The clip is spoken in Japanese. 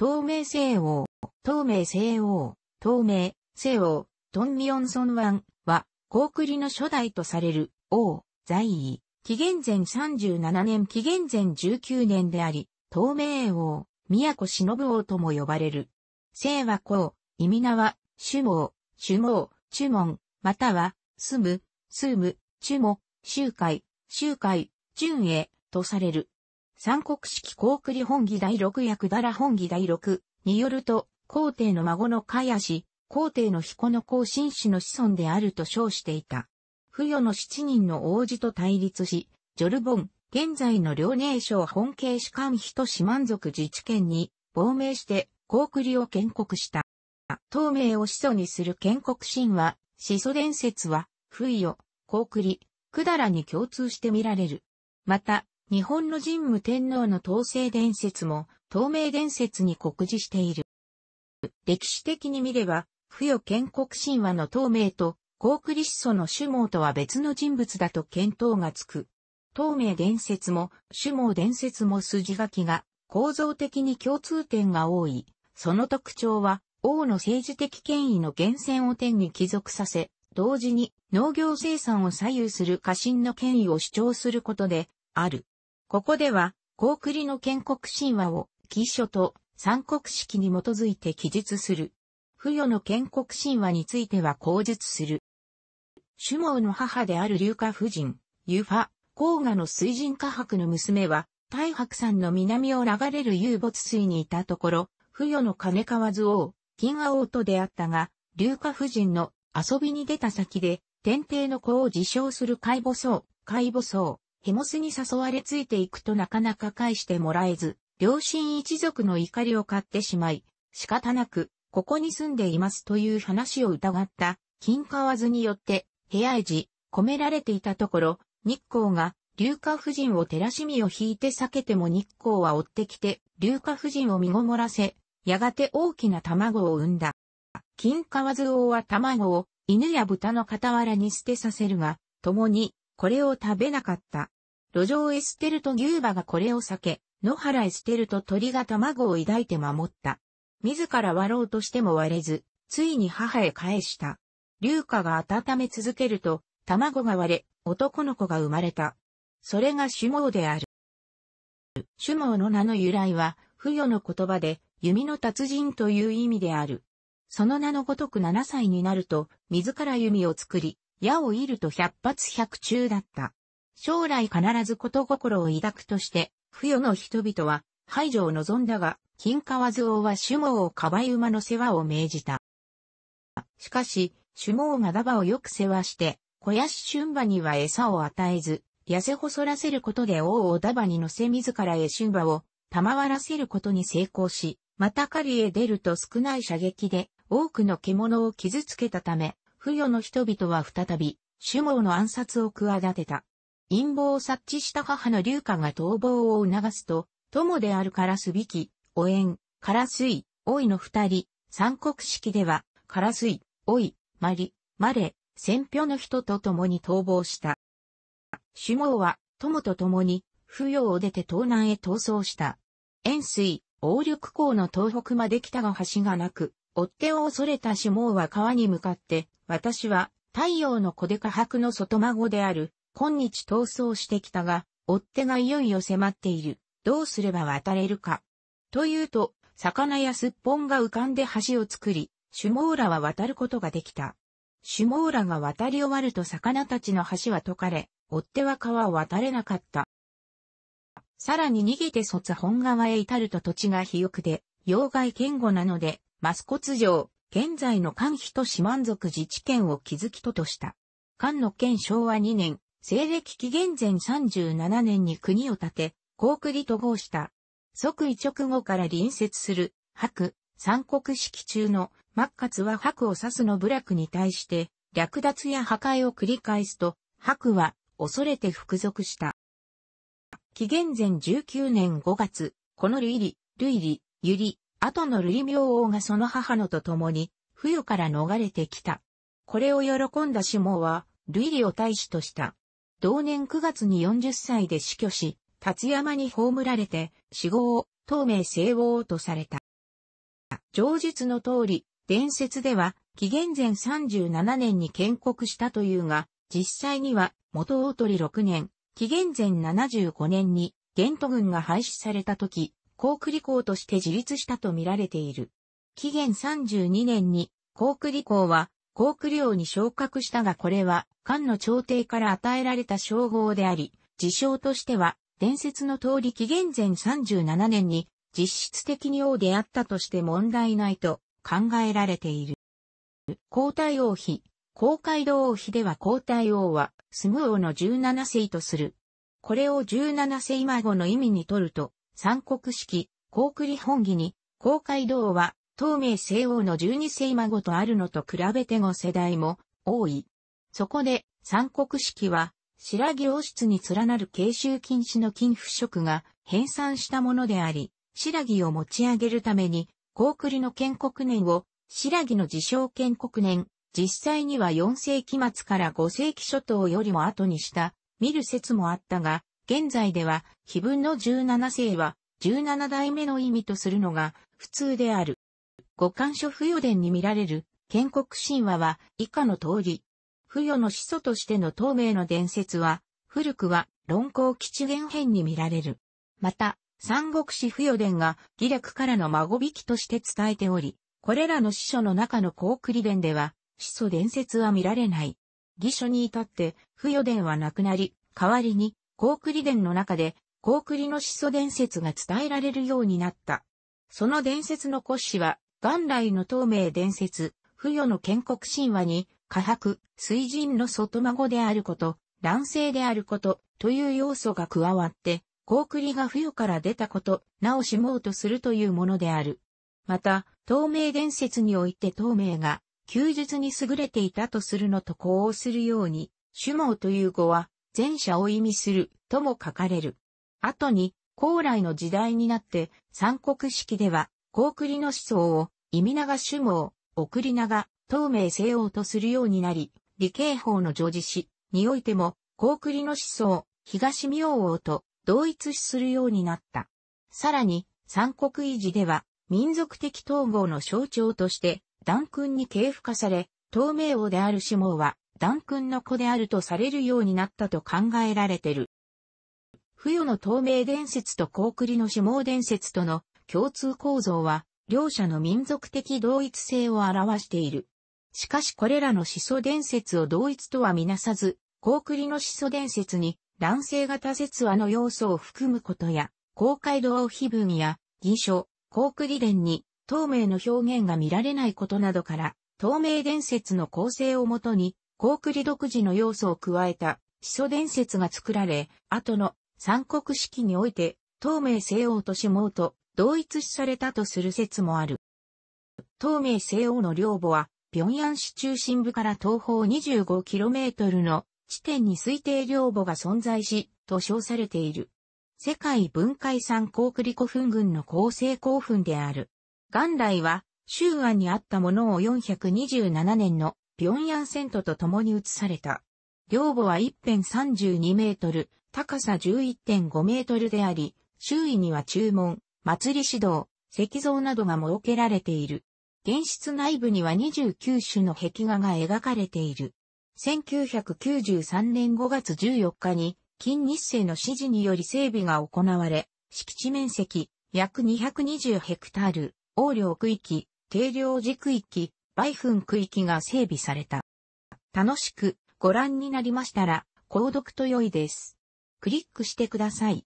東名西王、東名西王、東名、西王、トンミオンソンワンは、高栗の初代とされる王、在位、紀元前37年紀元前19年であり、東名王、宮古忍王とも呼ばれる。聖は公、意味名は、主毛、主毛、主門、または、住む、住む、主も、周回、周回、順へ、とされる。三国式高栗本義第六役だら本義第六によると、皇帝の孫のやし、皇帝の彦の後信氏の子孫であると称していた。不与の七人の王子と対立し、ジョルボン、現在の遼寧省本慶士官人市満族自治県に亡命して高栗を建国した。東名を始祖にする建国神話、始祖伝説は、不与、高栗、だらに共通して見られる。また、日本の神武天皇の統制伝説も、透明伝説に告示している。歴史的に見れば、不与建国神話の透明と、高句リ思想の主毛とは別の人物だと見当がつく。透明伝説も、主毛伝説も筋書きが、構造的に共通点が多い。その特徴は、王の政治的権威の源泉を天に帰属させ、同時に農業生産を左右する過信の権威を主張することで、ある。ここでは、高栗の建国神話を、記書と三国式に基づいて記述する。不与の建国神話については口述する。主毛の母である龍華夫人、ユファ、黄河の水神科伯の娘は、大白山の南を流れる遊没水にいたところ、不与の金川津王、金和王と出会ったが、龍華夫人の遊びに出た先で、天帝の子を自称する海母僧、海母僧、ヘモスに誘われついていくとなかなか返してもらえず、両親一族の怒りを買ってしまい、仕方なく、ここに住んでいますという話を疑った、金河津によって、部屋へじ、込められていたところ、日光が、龍華夫人を照らし身を引いて避けても日光は追ってきて、龍華夫人を身ごもらせ、やがて大きな卵を産んだ。金河津王は卵を、犬や豚の傍らに捨てさせるが、共にこれを食べなかった。路上エステルと牛馬がこれを避け、野原エステルと鳥が卵を抱いて守った。自ら割ろうとしても割れず、ついに母へ返した。龍花が温め続けると、卵が割れ、男の子が生まれた。それが主毛である。主毛の名の由来は、不与の言葉で、弓の達人という意味である。その名のごとく7歳になると、自ら弓を作り、矢を射ると百発百中だった。将来必ずこと心を抱くとして、不与の人々は排除を望んだが、金河津王は主毛をかばい馬の世話を命じた。しかし、主毛がダバをよく世話して、小屋し春馬には餌を与えず、痩せ細らせることで王をダバに乗せ自らへ春馬を賜らせることに成功し、また狩りへ出ると少ない射撃で多くの獣を傷つけたため、不与の人々は再び、主毛の暗殺を企てた。陰謀を察知した母の龍華が逃亡を促すと、友であるカラスびき、お縁、カラスイ、おいの二人、三国式では、カラスイ、おい、マリ、マレ、戦票の人と共に逃亡した。主毛は、友と共に、不与を出て東南へ逃走した。円水、王緑港の東北まで来たが橋がなく、追っ手を恐れた主毛は川に向かって私は太陽の子で科博の外孫である、今日逃走してきたが、追っ手がいよいよ迫っている。どうすれば渡れるか。というと、魚やすっぽんが浮かんで橋を作り、シュモーラは渡ることができた。シュモーラが渡り終わると魚たちの橋は解かれ、追っ手は川を渡れなかった。さらに逃げて卒本川へ至ると土地が肥沃で、要害堅固なので、マスコツ城、現在の漢比都市満族自治権を築きととした。漢の県昭和2年、西暦紀元前37年に国を建て、高句里と合した。即位直後から隣接する、白、三国式中の、末活は白を指すの部落に対して、略奪や破壊を繰り返すと、白は、恐れて服属した。紀元前19年5月、この類理、類理、ゆり、後のルイ明王がその母のと共に、冬から逃れてきた。これを喜んだシモは、ルイリを大使とした。同年9月に40歳で死去し、達山に葬られて、死後を、東名西王とされた。上述の通り、伝説では、紀元前37年に建国したというが、実際には、元大鳥6年、紀元前75年に、玄都軍が廃止された時、高句理港として自立したと見られている。紀元32年に高句理港は高句領王に昇格したがこれは漢の朝廷から与えられた称号であり、自称としては伝説の通り紀元前37年に実質的に王であったとして問題ないと考えられている。皇太王妃、皇海道王妃では皇太王は、スム王の17世とする。これを17世孫の意味にとると、三国式、高栗本義に、公会堂は、東明西王の十二世孫とあるのと比べて5世代も多い。そこで、三国式は、白木王室に連なる慶州禁止の金腐職が編纂したものであり、白木を持ち上げるために、高栗の建国年を、白木の自称建国年、実際には4世紀末から5世紀初頭よりも後にした、見る説もあったが、現在では、碑文の十七世は、十七代目の意味とするのが普通である。五感書不与伝に見られる建国神話は以下の通り。不与の始祖としての透明の伝説は、古くは論考吉原編に見られる。また、三国志不与伝が義略からの孫引きとして伝えており、これらの司書の中の高栗伝では、始祖伝説は見られない。義書に至って、不与伝はなくなり、代わりに、高栗伝の中で、高栗の始祖伝説が伝えられるようになった。その伝説の骨子は、元来の透明伝説、不与の建国神話に、下白、水神の外孫であること、男性であること、という要素が加わって、高栗が不与から出たこと、なおしもうとするというものである。また、透明伝説において透明が、休日に優れていたとするのと呼応するように、主毛という語は、前者を意味するとも書かれる。後に、高麗の時代になって、三国式では、高栗の思想を、意味長主毛、送り長、透明西王とするようになり、理系法の常時史においても、高栗の思想、東明王と同一視するようになった。さらに、三国維持では、民族的統合の象徴として、断君に系付化され、透明王である主毛は、ダン君の子であるとされるようになったと考えられてる。冬与の透明伝説と高リの指紋伝説との共通構造は、両者の民族的同一性を表している。しかしこれらの思想伝説を同一とはみなさず、高リの思想伝説に、男性型説話の要素を含むことや、公開道碑文や、偽書、高リ伝に、透明の表現が見られないことなどから、透明伝説の構成をもとに、高句麗独自の要素を加えた、始祖伝説が作られ、後の三国式において、東明西王と下王と同一視されたとする説もある。東明西王の領母は、平壌市中心部から東方 25km の地点に推定領母が存在し、と称されている。世界文化遺産高栗古墳群の構成古墳である。元来は、周安にあったものを427年の平壌セントと共に移された。両母は一辺32メートル、高さ11.5メートルであり、周囲には注文、祭り指導、石像などが設けられている。現室内部には29種の壁画が描かれている。1993年5月14日に、金日成の指示により整備が行われ、敷地面積、約220ヘクタール、横領区域、定量軸区域、バイフン区域が整備された。楽しくご覧になりましたら、購読と良いです。クリックしてください。